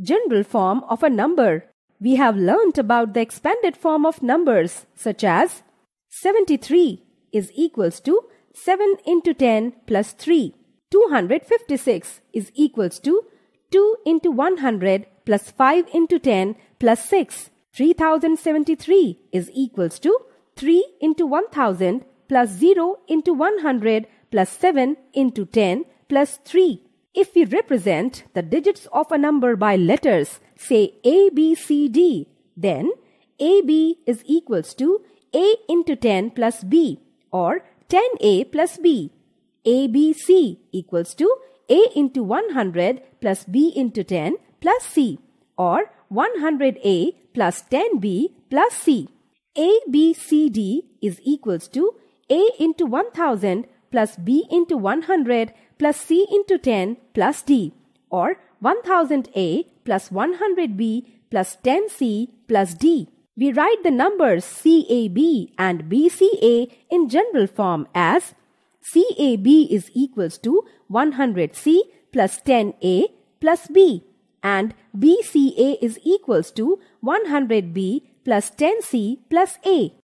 general form of a number. We have learnt about the expanded form of numbers such as 73 is equals to 7 into 10 plus 3. 256 is equals to 2 into 100 plus 5 into 10 plus 6. 3073 is equals to 3 into 1000 plus 0 into 100 plus 7 into 10 plus 3. If we represent the digits of a number by letters, say A, B, C, D, then AB is equals to A into 10 plus B or 10A plus B. ABC equals to A into 100 plus B into 10 plus C or 100A plus 10B plus C. ABCD is equals to A into 1000 plus b into 100 plus c into 10 plus d or 1000a plus 100b plus 10c plus d. We write the numbers CAB and BCA in general form as CAB is equals to 100C plus 10A plus B and BCA is equals to 100B plus 10C plus A.